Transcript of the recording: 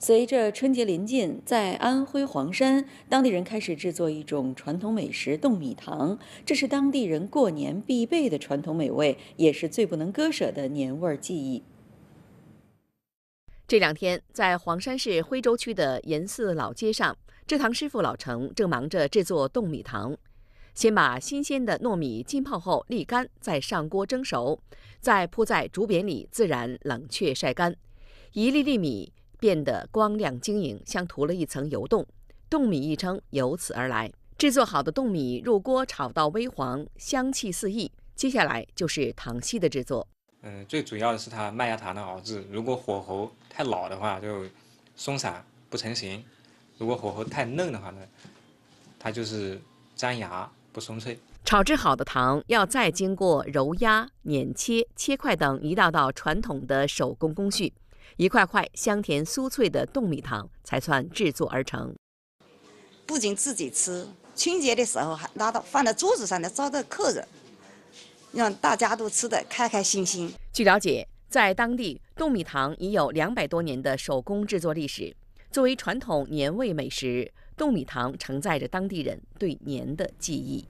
随着春节临近，在安徽黄山，当地人开始制作一种传统美食——冻米糖。这是当地人过年必备的传统美味，也是最不能割舍的年味记忆。这两天，在黄山市徽州区的严寺老街上，制糖师傅老程正忙着制作冻米糖。先把新鲜的糯米浸泡后沥干，再上锅蒸熟，再铺在竹匾里自然冷却晒干，一粒粒米。变得光亮晶莹，像涂了一层油冻，冻米一称由此而来。制作好的冻米入锅炒到微黄，香气四溢。接下来就是糖稀的制作。嗯，最主要的是它麦芽糖的熬制，如果火候太老的话就松散不成型；如果火候太嫩的话呢，它就是粘牙不松脆。炒制好的糖要再经过揉压、碾切、切块等一道道传统的手工工序。一块块香甜酥脆的冻米糖才算制作而成。不仅自己吃，春节的时候还拿到放在桌子上的招待客人，让大家都吃得开开心心。据了解，在当地，冻米糖已有两百多年的手工制作历史。作为传统年味美食，冻米糖承载着当地人对年的记忆。